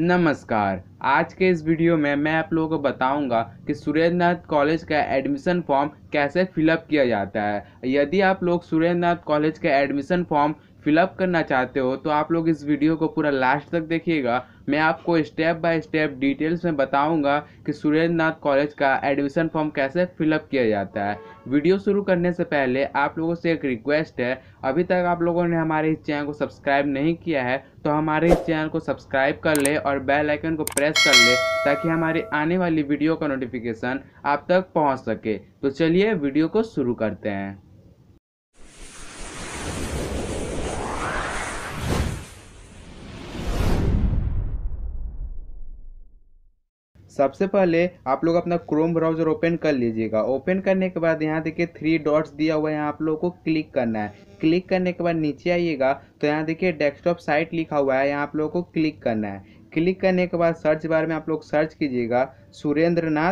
नमस्कार आज के इस वीडियो में मैं आप लोगों को बताऊंगा कि सुरेंद्रनाथ कॉलेज का एडमिशन फॉर्म कैसे फिलअप किया जाता है यदि आप लोग सुरेंद्रनाथ कॉलेज का एडमिशन फॉर्म फिलअप करना चाहते हो तो आप लोग इस वीडियो को पूरा लास्ट तक देखिएगा मैं आपको स्टेप बाय स्टेप डिटेल्स में बताऊंगा कि सुरेंद्र नाथ कॉलेज का एडमिशन फॉर्म कैसे फिलअप किया जाता है वीडियो शुरू करने से पहले आप लोगों से एक रिक्वेस्ट है अभी तक आप लोगों ने हमारे इस चैनल को सब्सक्राइब नहीं किया है तो हमारे इस चैनल को सब्सक्राइब कर ले और बेल आइकन को प्रेस कर ले ताकि हमारी आने वाली वीडियो का नोटिफिकेशन आप तक पहुँच सके तो चलिए वीडियो को शुरू करते हैं सबसे पहले आप लोग अपना क्रोम ब्राउज़र ओपन कर लीजिएगा ओपन करने के बाद यहाँ देखिए थ्री डॉट्स दिया हुआ है यहाँ आप लोगों को क्लिक करना है क्लिक करने के बाद नीचे आइएगा तो यहाँ देखिए डेस्कटॉप साइट लिखा हुआ है यहाँ आप लोगों को क्लिक करना है क्लिक करने के बाद सर्च बार में आप लोग सर्च कीजिएगा सुरेंद्र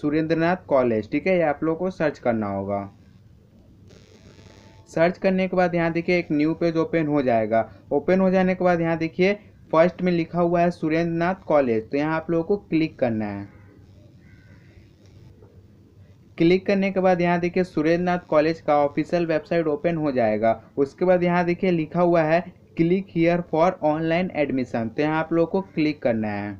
सुरेंद्रनाथ कॉलेज ठीक है ये आप लोग को सर्च करना होगा सर्च करने के बाद यहाँ देखिए एक न्यू पेज ओपन हो जाएगा ओपन हो जाने के बाद यहाँ देखिए फर्स्ट में लिखा हुआ है सुरेंद्र नाथ कॉलेज तो यहाँ आप लोगों को क्लिक करना है क्लिक करने के बाद यहाँ देखिए सुरेंद्र कॉलेज का ऑफिशियल वेबसाइट ओपन हो जाएगा उसके बाद यहाँ देखिए लिखा हुआ है click here for online admission तो यहाँ आप लोगों को क्लिक करना है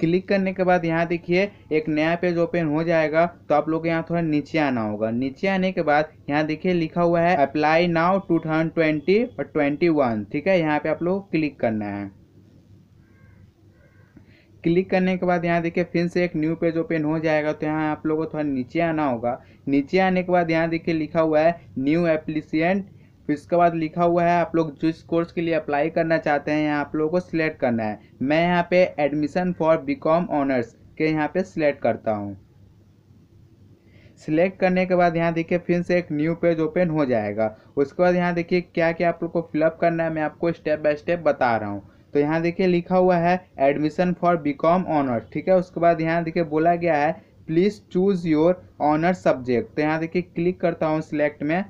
क्लिक करने के बाद यहाँ देखिए एक नया पेज ओपन हो जाएगा तो आप लोग यहाँ थोड़ा नीचे आना होगा नीचे आने के बाद यहाँ देखिए लिखा हुआ है apply now two thousand twenty और ट्वेंटी वन ठीक है यहाँ पे आप लोग क्लिक करना है क्लिक करने के बाद यहाँ देखिए फिर से एक न्यू पेज ओपन हो जाएगा तो यहाँ आप लोगों को थोड़ा नीचे आना होगा नीचे आने के बाद यहाँ देखिए लिखा हुआ है न्यू एप्लीसियंट फिर उसके बाद लिखा हुआ है आप लोग जिस कोर्स के लिए अप्लाई करना चाहते हैं यहाँ आप लोगों को सिलेक्ट करना है मैं यहाँ पे एडमिशन फॉर बीकॉम ऑनर्स के यहाँ पे सिलेक्ट करता हूँ सिलेक्ट करने के बाद यहाँ देखिए फिर से एक न्यू पेज ओपन हो जाएगा उसके बाद यहाँ देखिए क्या क्या आप लोग को फिलअप करना है मैं आपको स्टेप बाय स्टेप बता रहा हूँ तो यहाँ देखिए लिखा हुआ है एडमिशन फॉर बीकॉम ऑनर्स ठीक है उसके बाद यहाँ देखिए बोला गया है please choose your honours subject तो यहाँ देखिए क्लिक करता हूँ सिलेक्ट में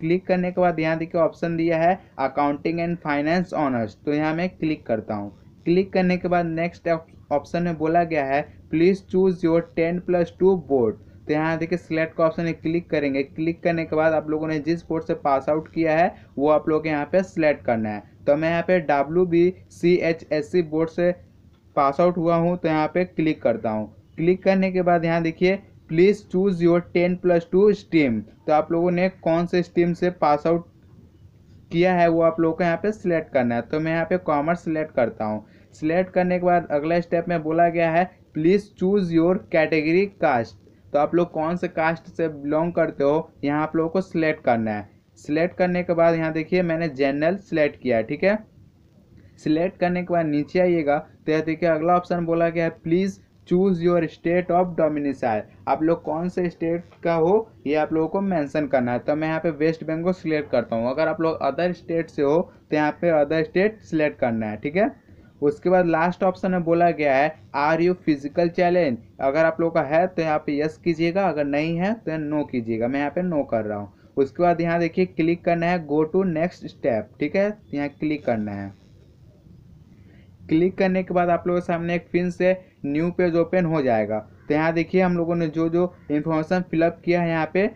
क्लिक करने के बाद यहाँ देखिए ऑप्शन दिया है अकाउंटिंग एंड फाइनेंस ऑनर्स तो यहाँ मैं क्लिक करता हूँ क्लिक करने के बाद नेक्स्ट ऑप्शन में बोला गया है please choose your ten plus two board तो यहाँ देखिए सिलेक्ट का ऑप्शन है क्लिक करेंगे क्लिक करने के बाद आप लोगों ने जिस बोर्ड से पास आउट किया है वो आप लोग यहाँ पे सिलेक्ट करना है तो मैं यहाँ पे W B C H S C board से पास आउट हुआ हूँ तो यहाँ पे क्लिक करता हूँ क्लिक करने के बाद यहाँ देखिए please choose your ten plus two stream तो आप लोगों ने कौन से स्ट्रीम से पास आउट किया है वो आप लोगों को यहाँ पे सिलेक्ट करना है तो मैं यहाँ पे कॉमर्स सिलेक्ट करता हूँ सिलेक्ट करने के बाद अगला स्टेप में बोला गया है please choose your category caste तो आप लोग कौन से कास्ट से बिलोंग करते हो यहाँ आप लोगों को सिलेक्ट करना है सिलेक्ट करने के बाद यहाँ देखिए मैंने जनरल सिलेक्ट किया है ठीक है सिलेक्ट करने के बाद नीचे आइएगा तो यह देखिए अगला ऑप्शन बोला गया है please choose your state of domicile आप लोग कौन से स्टेट का हो ये आप लोगों को मेंशन करना है तो मैं यहाँ पे वेस्ट बंगाल सिलेक्ट करता हूँ अगर आप लोग अदर स्टेट से हो तो यहाँ पे अदर स्टेट सिलेक्ट करना है ठीक है उसके बाद लास्ट ऑप्शन में बोला गया है आर यू फिजिकल चैलेंज अगर आप लोगों का है तो यहाँ पे यस कीजिएगा अगर नहीं है तो नो कीजिएगा मैं यहाँ पे नो कर रहा हूँ उसके बाद यहाँ देखिए क्लिक करना है गो टू नेक्स्ट स्टेप ठीक है यहाँ क्लिक करना है क्लिक करने के बाद आप लोगों के सामने एक फिन से न्यू पेज ओपन हो जाएगा तो यहाँ देखिए हम लोगों ने जो जो इन्फॉर्मेशन फिलअप किया है यहाँ पे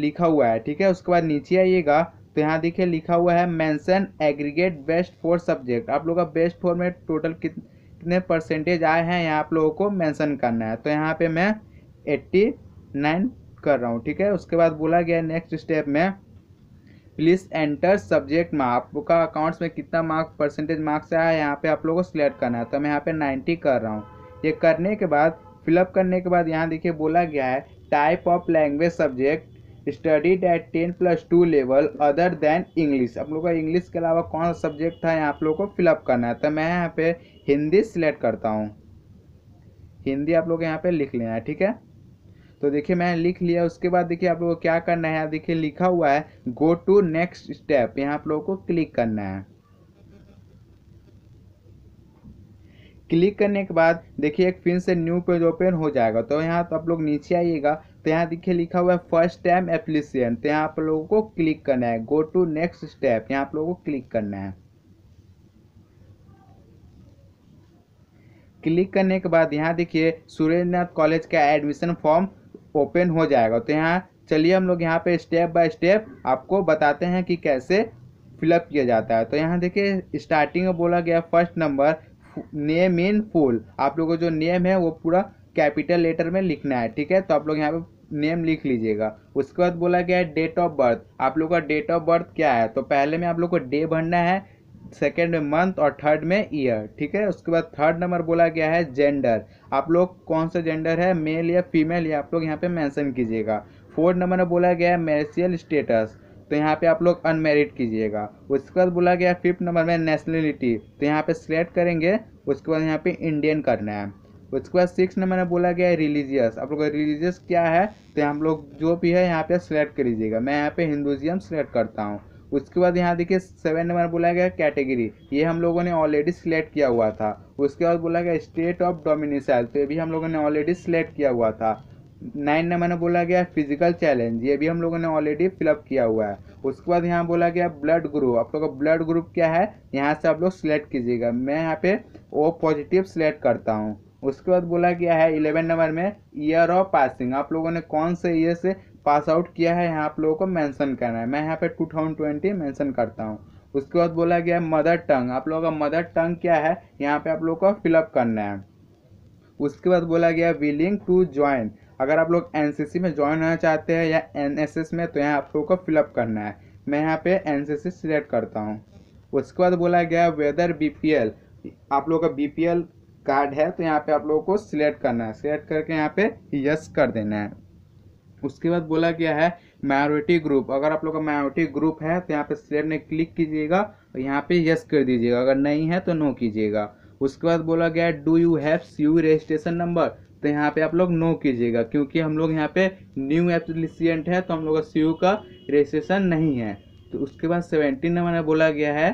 लिखा हुआ है ठीक है उसके बाद नीचे आइएगा तो यहाँ देखिए लिखा हुआ है mention aggregate best four subject आप लोग का बेस्ट फोर में टोटल कितने परसेंटेज आए हैं यहाँ आप लोगों को मैंसन करना है तो यहाँ पर मैं एट्टी नाइन कर रहा हूँ ठीक है उसके बाद बोला गया नेक्स्ट स्टेप में प्लीज़ एंटर सब्जेक्ट में आपका अकाउंट्स में कितना मार्क परसेंटेज मार्क्स आया है यहाँ पे आप लोगों को सिलेक्ट करना है तो मैं यहाँ पे 90 कर रहा हूँ ये करने के बाद फिलअप करने के बाद यहाँ देखिए बोला गया है type of language subject studied at ten plus two level other than English आप लोग का इंग्लिश के अलावा कौन सा सब्जेक्ट था यहाँ आप लोगों को फिलअप करना है तो मैं यहाँ पे हिंदी सिलेक्ट करता हूँ हिंदी आप लोग यहाँ पे लिख लेना है ठीक है तो देखिए मैं लिख लिया उसके बाद देखिए आप लोगों को क्या करना है देखिए लिखा हुआ है गो टू नेक्स्ट स्टेप यहाँ आप लोगों को क्लिक करना है क्लिक करने के बाद देखिए एक फिर से न्यू पेज ओपन हो जाएगा तो यहाँ तो आप लोग नीचे आइएगा तो यहाँ देखिए लिखा हुआ है फर्स्ट टाइम एप्लीसियन तो यहाँ आप लोगों को क्लिक करना है गो टू नेक्स्ट स्टेप यहाँ आप लोगों को क्लिक करना है क्लिक करने के बाद यहाँ देखिए सुरेंद्रनाथ कॉलेज का एडमिशन फॉर्म ओपन हो जाएगा तो यहाँ चलिए हम लोग यहाँ पे स्टेप बाय स्टेप आपको बताते हैं कि कैसे फिलअप किया जाता है तो यहाँ देखिए स्टार्टिंग में बोला गया first number name in full आप लोगों को जो नेम है वो पूरा कैपिटल लेटर में लिखना है ठीक है तो आप लोग यहाँ पे नेम लिख लीजिएगा उसके बाद बोला गया है डेट ऑफ बर्थ आप लोग का डेट ऑफ बर्थ क्या है तो पहले में आप लोग को डे भरना है सेकेंड में मंथ और थर्ड में ईयर ठीक है उसके बाद थर्ड नंबर बोला गया है जेंडर आप लोग कौन सा जेंडर है मेल या फीमेल या आप लोग यहाँ पे मेंशन कीजिएगा फोर्थ नंबर में बोला गया है मेरिशियल स्टेटस तो यहाँ पे आप लोग अनमेरिड कीजिएगा उसके बाद बोला गया फिफ्थ नंबर में नेशनलिटी तो यहाँ पे सिलेक्ट करेंगे उसके बाद यहाँ पे इंडियन करना है उसके बाद सिक्स नंबर में बोला गया है रिलीजियस आप लोग रिलीजियस क्या है तो हम लोग जो भी है यहाँ पे सिलेक्ट कर लीजिएगा मैं यहाँ पे हिंदुज़म सिलेक्ट करता हूँ उसके बाद यहाँ देखिए सेवन नंबर बोला गया कैटेगरी ये हम लोगों ने ऑलरेडी सिलेक्ट किया हुआ था उसके बाद बोला गया स्टेट ऑफ डोमिनेशन तो ये भी हम लोगों ने ऑलरेडी सिलेक्ट किया हुआ था नाइन नंबर में बोला गया फिजिकल चैलेंज ये भी हम लोगों ने ऑलरेडी फिलअप किया हुआ है उसके बाद यहाँ बोला गया ब्लड ग्रुप आप लोगों का ब्लड ग्रुप क्या है यहाँ से आप लोग सिलेक्ट कीजिएगा मैं यहाँ पे ओ पॉजिटिव सिलेक्ट करता हूँ उसके बाद बोला गया है इलेवन नंबर में ईयर ऑफ पासिंग आप लोगों ने कौन से ईयर से पास आउट किया है यहाँ आप लोगों को मेंशन करना है मैं यहाँ पे टू थाउजेंड ट्वेंटी मेंशन करता हूँ उसके बाद बोला गया मदर टंग आप लोगों का मदर टंग क्या है यहाँ पे आप लोग को फिलअप करना है उसके बाद बोला गया विलिंग टू ज्वाइन अगर आप लोग एन में ज्वाइन होना चाहते हैं या एन में तो यहाँ आप लोगों को फिलअप करना है मैं यहाँ पे एन सिलेक्ट करता हूँ उसके बाद बोला गया वेदर बी आप लोगों का बी कार्ड है तो यहाँ पे आप लोगों को सिलेक्ट करना है सिलेक्ट करके यहाँ पे यस कर देना है उसके बाद बोला गया है मायोरिटी ग्रुप अगर आप लोग का मायोरिटी ग्रुप है तो यहाँ पे सिलेक्ट ने क्लिक कीजिएगा और यहाँ पे यस कर दीजिएगा अगर नहीं है तो नो कीजिएगा उसके बाद बोला गया है do you have CU registration number तो यहाँ पे आप लोग नो कीजिएगा क्योंकि हम लोग यहाँ पे न्यू एप्लीसियंट है तो हम लोग का सी का रजिस्ट्रेशन नहीं है तो उसके बाद सेवेंटीन नंबर में बोला गया है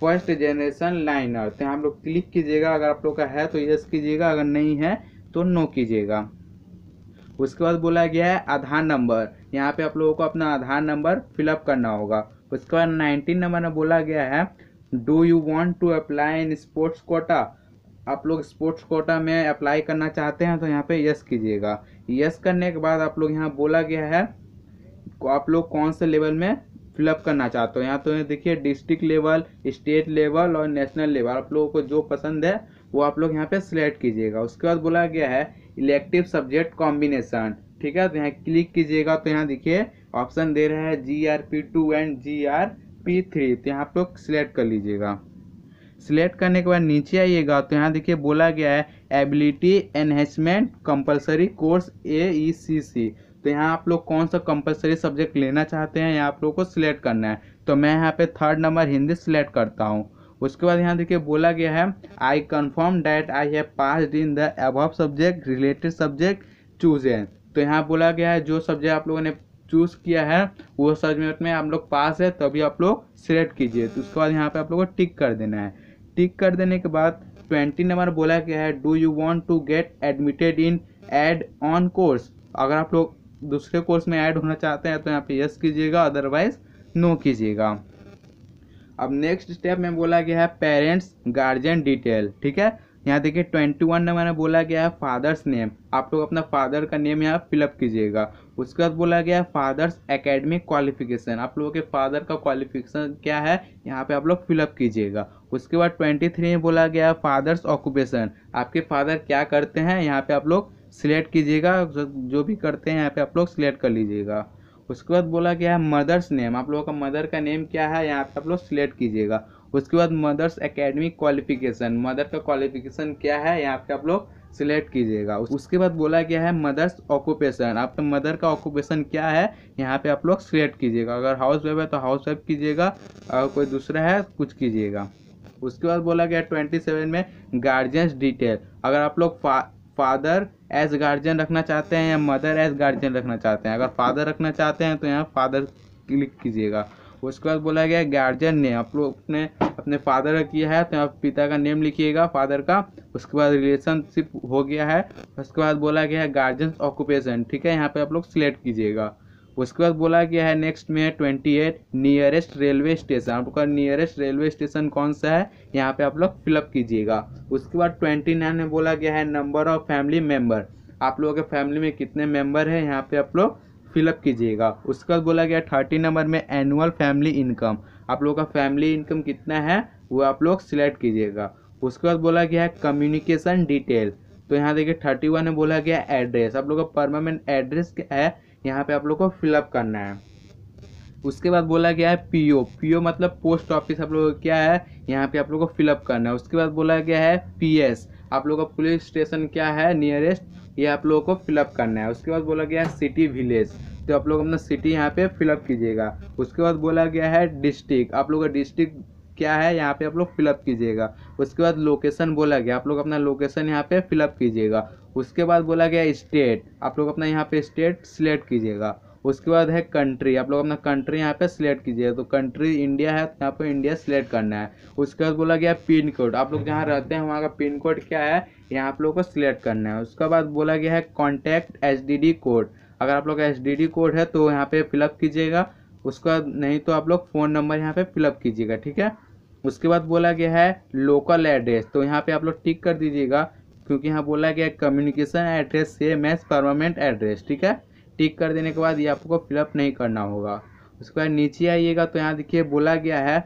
फर्स्ट जनरेशन लाइनर तो यहाँ आप लोग क्लिक कीजिएगा अगर आप लोग का है तो यस कीजिएगा अगर नहीं है तो नो कीजिएगा उसके बाद बोला गया है आधार नंबर यहाँ पे आप लोगों को अपना आधार नंबर फिलअप करना होगा उसके बाद नाइनटीन नंबर में बोला गया है do you want to apply in sports quota आप लोग स्पोर्ट्स कोटा में अप्लाई करना चाहते हैं तो यहाँ पे यस कीजिएगा यस करने के बाद आप लोग यहाँ बोला गया है आप लोग कौन से लेवल में फिलअप करना चाहते हो यहाँ तो देखिए डिस्ट्रिक्ट लेवल स्टेट लेवल और नेशनल लेवल आप लोगों को जो पसंद है वो आप लोग यहाँ पे सिलेक्ट कीजिएगा उसके बाद बोला गया है इलेक्टिव सब्जेक्ट कॉम्बिनेशन ठीक है तो यहाँ क्लिक कीजिएगा तो यहाँ देखिए ऑप्शन दे रहा है G R P two and G R P three तो यहाँ आप लोग सिलेक्ट कर लीजिएगा सिलेक्ट करने के बाद नीचे आइएगा तो यहाँ देखिए बोला गया है ability enhancement compulsory course A E C C तो यहाँ आप लोग कौन सा कंपलसरी सब्जेक्ट लेना चाहते हैं यहाँ आप लोग को सिलेक्ट करना है तो मैं यहाँ पे थर्ड नंबर हिंदी सिलेक्ट करता हूँ उसके बाद यहाँ देखिए बोला गया है आई कन्फर्म डैट आई है pass in the above subject related subject choose है तो यहाँ बोला गया है जो सब्जेक्ट आप लोगों ने चूज़ किया है वो सब्जेक्ट में आप लोग पास है तभी आप लोग सिलेक्ट कीजिए तो उसके बाद यहाँ पे आप लोगों को टिक कर देना है टिक कर देने के बाद ट्वेंटी नंबर बोला गया है do you want to get admitted in add on course अगर आप लोग दूसरे कोर्स में ऐड होना चाहते हैं तो यहाँ पे यस कीजिएगा अदरवाइज नो कीजिएगा अब नेक्स्ट स्टेप में बोला गया है पेरेंट्स गार्जियन डिटेल ठीक है यहाँ देखिए ट्वेंटी वन नंबर में बोला गया है फादर्स नेम आप लोग अपना फादर का नेम यहाँ फिलअप कीजिएगा उसके बाद बोला गया है फादर्स एकेडमिक क्वालिफिकेशन आप लोगों के फादर का क्वालिफिकेशन क्या है यहाँ पे आप लोग फिलअप कीजिएगा उसके बाद ट्वेंटी थ्री में बोला गया है फादर्स ऑक्यूपेशन आपके फादर क्या करते हैं यहाँ पर आप लोग सिलेक्ट कीजिएगा जो भी करते हैं यहाँ पर आप लोग सिलेक्ट कर लीजिएगा उसके बाद बोला गया है मदर्स नेम आप लोगों का मदर का नेम क्या है यहाँ पे आप लोग सिलेक्ट कीजिएगा उसके बाद मदर्स एकेडमिक क्वालिफिकेशन मदर का क्वालिफिकेशन क्या है यहाँ पे आप लोग सिलेक्ट कीजिएगा उसके बाद बोला गया है मदर्स ऑक्यूपेशन आपका तो मदर का ऑक्यूपेशन क्या है यहाँ पे आप लोग सिलेक्ट कीजिएगा अगर हाउस वाइफ है तो हाउस वाइफ कीजिएगा अगर कोई दूसरा है कुछ कीजिएगा उसके बाद बोला गया ट्वेंटी सेवन में गार्जियंस डिटेल अगर आप लोग फादर एज गार्जियन रखना चाहते हैं या मदर एज गार्जियन रखना चाहते हैं अगर फादर रखना चाहते हैं तो यहाँ फादर क्लिक कीजिएगा उसके बाद बोला गया गार्जियन नेम आप लोग अपने अपने फादर का किया है तो आप पिता का नेम लिखिएगा फादर का उसके बाद रिलेशनशिप हो गया है उसके बाद बोला गया है गार्जियन ऑक्यूपेशन ठीक है यहाँ पे आप लोग सिलेक्ट कीजिएगा उसके बाद बोला गया है नेक्स्ट में है twenty eight nearest railway station आपका नियरेस्ट रेलवे स्टेशन कौन सा है यहाँ पे आप लोग फिलअप कीजिएगा उसके बाद ट्वेंटी नाइन में बोला गया है नंबर ऑफ फैमिली मेम्बर आप लोगों के फैमिली में कितने मेम्बर हैं यहाँ पे आप लोग फिलअप कीजिएगा उसके बाद बोला गया थर्टी नंबर में एनुअल फैमिली इनकम आप लोगों का फैमिली इनकम कितना है वो आप लोग सिलेक्ट कीजिएगा उसके बाद बोला गया है कम्युनिकेशन डिटेल तो यहाँ देखिए थर्टी वन में बोला गया एड्रेस आप लोग का परमानेंट एड्रेस है यहाँ पे आप लोग को फिलअप करना है उसके बाद बोला गया है पीओ पीओ मतलब पोस्ट ऑफिस आप लोग क्या है यहाँ पे आप लोग को फिलअप करना है उसके बाद बोला गया है पीएस आप लोग का पुलिस स्टेशन क्या है नियरेस्ट ये आप लोगों को फिलअप करना है उसके बाद बोला गया है सिटी विलेज तो आप लोग अपना सिटी यहाँ पे फिलअप कीजिएगा उसके बाद बोला गया है डिस्ट्रिक्ट आप लोग का डिस्ट्रिक्ट क्या है यहाँ पे आप लोग फिलअप कीजिएगा उसके बाद लोकेशन बोला गया आप लोग अपना लोकेशन यहाँ पे फिलअप कीजिएगा उसके बाद बोला गया स्टेट आप लोग अपना यहाँ पे स्टेट सिलेक्ट कीजिएगा उसके बाद है कंट्री आप लोग अपना कंट्री यहाँ पे सिलेक्ट कीजिएगा तो कंट्री इंडिया है तो यहाँ पे इंडिया सिलेक्ट करना है उसके बाद बोला गया पिन कोड आप लोग जहाँ रहते हैं वहाँ का पिन कोड क्या है यहाँ आप लोग को सिलेक्ट करना है उसके बाद बोला गया है कॉन्टैक्ट एच कोड अगर आप लोग का एच कोड है तो यहाँ पे फिलअप कीजिएगा उसके बाद नहीं तो आप लोग फ़ोन नंबर यहाँ पे फिलअप कीजिएगा ठीक है उसके बाद बोला गया है लोकल एड्रेस तो यहाँ पे आप लोग टिक कर दीजिएगा क्योंकि यहाँ बोला गया कम्युनिकेशन एड्रेस से मैच परमानेंट एड्रेस ठीक है टिक कर देने के बाद ये आपको फिलअप नहीं करना होगा उसके बाद नीचे आइएगा तो यहाँ देखिए बोला गया है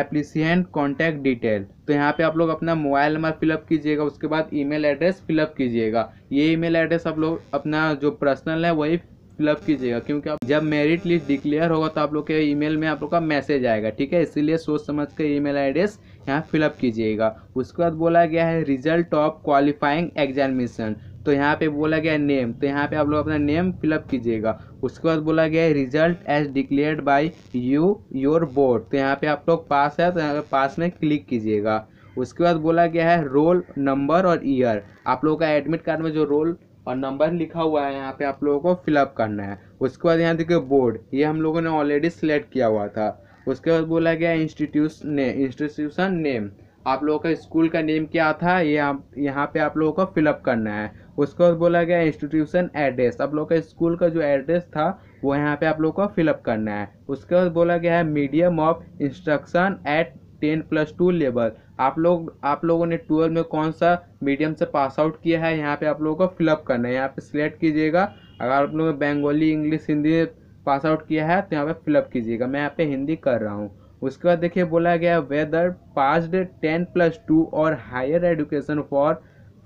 एप्लीसियन कॉन्टैक्ट डिटेल तो यहाँ पे आप लोग अपना मोबाइल नंबर फिलअप कीजिएगा उसके बाद ईमेल एड्रेस फिलअप कीजिएगा ये ईमेल एड्रेस आप लोग अपना जो पर्सनल है वही फिलअप कीजिएगा क्योंकि आप जब मेरिट लिस्ट डिक्लेयर होगा तो आप लोग के ईमेल में आप लोग का मैसेज आएगा ठीक है इसीलिए सोच समझ कर ईमेल एड्रेस यहाँ फिलअप कीजिएगा उसके बाद बोला गया है रिजल्ट ऑफ क्वालिफाइंग एग्जामिनेशन तो यहाँ पे बोला गया नेम तो यहाँ पे आप लोग अपना नेम फिलअप कीजिएगा उसके बाद बोला गया है result as declared by you your board तो यहाँ पे आप लोग पास है तो यहाँ पे पास में क्लिक कीजिएगा उसके बाद बोला गया है रोल नंबर और ईयर आप लोगों का एडमिट कार्ड में जो रोल और नंबर लिखा हुआ है यहाँ पे आप लोगों को फिलअप करना है उसके बाद यहाँ देखिए बोर्ड ये हम लोगों ने ऑलरेडी सिलेक्ट किया हुआ था उसके बाद बोला गया इंस्टीट्यूट ने इंस्टीट्यूशन नेम आप लोगों का स्कूल का नेम क्या था ये आप यहाँ पे आप लोगों को फिलअप करना है उसके बाद बोला गया इंस्टीट्यूशन एड्रेस आप लोगों का स्कूल का जो एड्रेस था वो यहाँ पे आप लोगों को फिलअप करना है उसके बाद बोला गया है medium of instruction at ten plus two level आप लोग आप लोगों ने ट्वेल्व में कौन सा मीडियम से पास आउट किया है यहाँ पे आप लोगों को फिलअप करना है यहाँ पे सिलेक्ट कीजिएगा अगर आप लोगों ने Bengali English Hindi pass out किया है तो यहाँ पे फिलअप कीजिएगा मैं यहाँ पे हिंदी कर रहा हूँ उसके बाद देखिए बोला गया whether passed ten plus two और higher education for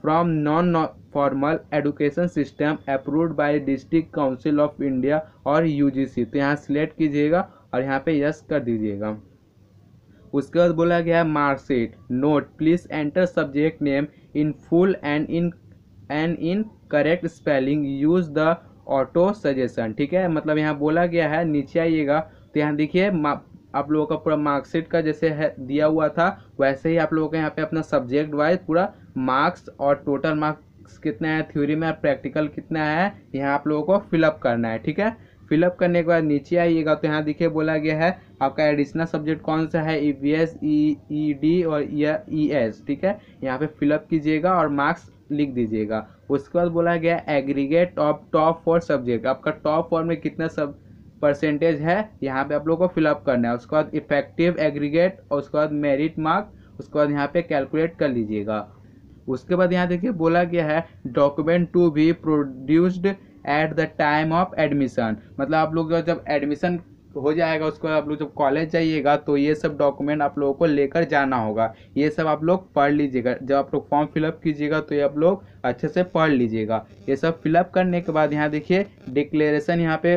from non formal education system approved by district council of India और यूजीसी तो यहाँ सिलेक्ट कीजिएगा और यहाँ पे यस कर दीजिएगा उसके बाद बोला गया है marksheet note please enter subject name in full and in and in correct spelling use the auto suggestion ठीक है मतलब यहाँ बोला गया है नीचे आइएगा तो यहाँ देखिए आप लोगों का पूरा मार्कशीट का जैसे है दिया हुआ था वैसे ही आप लोगों का यहाँ पे अपना सब्जेक्ट वाइज पूरा मार्क्स और टोटल मार्क्स कितना है थ्योरी में प्रैक्टिकल कितना है यहाँ आप लोगों को फिलअप करना है ठीक है फिलअप करने के बाद नीचे आइएगा तो यहाँ देखिए बोला गया है आपका एडिशनल सब्जेक्ट कौन सा है E B S E D और ई e, एस e, ठीक है यहाँ पे फिलअप कीजिएगा और मार्क्स लिख दीजिएगा उसके बाद बोला गया aggregate of top four subject आपका टॉप फोर में कितना सब परसेंटेज है यहाँ पे आप लोग को फिलअप करना है उसके बाद इफेक्टिव एग्रीगेट और उसके बाद मेरिट मार्क उसके बाद यहाँ पे कैलकुलेट कर लीजिएगा उसके बाद यहाँ देखिए बोला गया है document to be produced at the time of admission मतलब आप लोग जब एडमिशन हो जाएगा उसके बाद आप लोग जब कॉलेज जाइएगा तो ये सब डॉक्यूमेंट आप लोगों को लेकर जाना होगा ये सब आप लोग पढ़ लीजिएगा जब आप लोग फॉर्म फिलअप कीजिएगा तो ये आप लोग अच्छे से पढ़ लीजिएगा ये सब फिलअप करने के बाद यहाँ देखिए डिक्लेरेशन यहाँ पे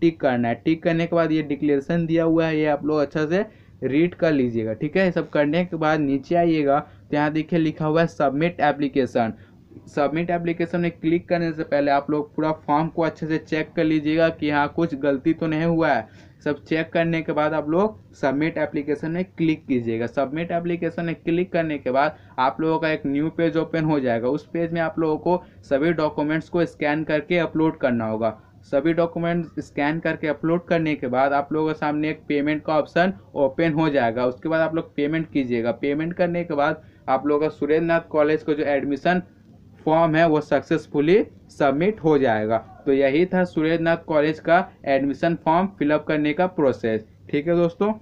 टिक करना है टिक करने के बाद ये डिक्लेरेशन दिया हुआ है ये आप लोग अच्छे से रीड कर लीजिएगा ठीक है ये सब करने के बाद नीचे आइएगा तो यहाँ देखिए लिखा हुआ है सबमिट एप्लीकेशन सबमिट एप्लीकेशन में क्लिक करने से पहले आप लोग पूरा फॉर्म को अच्छे से चेक कर लीजिएगा कि हाँ कुछ गलती तो नहीं हुआ है सब चेक करने के बाद आप लोग सबमिट एप्लीकेशन में क्लिक कीजिएगा सबमिट एप्लीकेशन में क्लिक करने के बाद आप लोगों का एक न्यू पेज ओपन हो जाएगा उस पेज में आप लोगों को सभी डॉक्यूमेंट्स को स्कैन करके अपलोड करना होगा सभी डॉक्यूमेंट स्कैन करके अपलोड करने के बाद आप लोगों के सामने एक पेमेंट का ऑप्शन ओपन हो जाएगा उसके बाद आप लोग पेमेंट कीजिएगा पेमेंट करने के बाद आप लोगों का सुरेंद्र नाथ कॉलेज का जो एडमिशन फॉर्म है वो सक्सेसफुली सबमिट हो जाएगा तो यही था सुरेंद्र कॉलेज का एडमिशन फॉर्म फिलअप करने का प्रोसेस ठीक है दोस्तों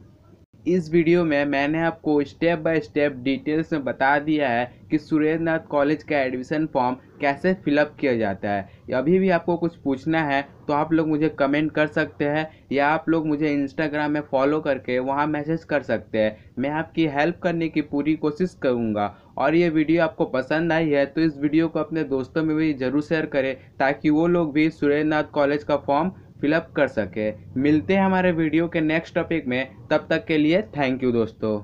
इस वीडियो में मैंने आपको स्टेप बाय स्टेप डिटेल्स में बता दिया है कि सुरेंद्रनाथ कॉलेज का एडमिशन फॉर्म कैसे फिलअप किया जाता है अभी भी आपको कुछ पूछना है तो आप लोग मुझे कमेंट कर सकते हैं या आप लोग मुझे इंस्टाग्राम में फॉलो करके वहाँ मैसेज कर सकते हैं मैं आपकी हेल्प करने की पूरी कोशिश करूँगा और ये वीडियो आपको पसंद आई है तो इस वीडियो को अपने दोस्तों में भी ज़रूर शेयर करें ताकि वो लोग भी सुरेंद्रनाथ कॉलेज का फॉर्म फिलअप कर सके मिलते हैं हमारे वीडियो के नेक्स्ट टॉपिक में तब तक के लिए थैंक यू दोस्तों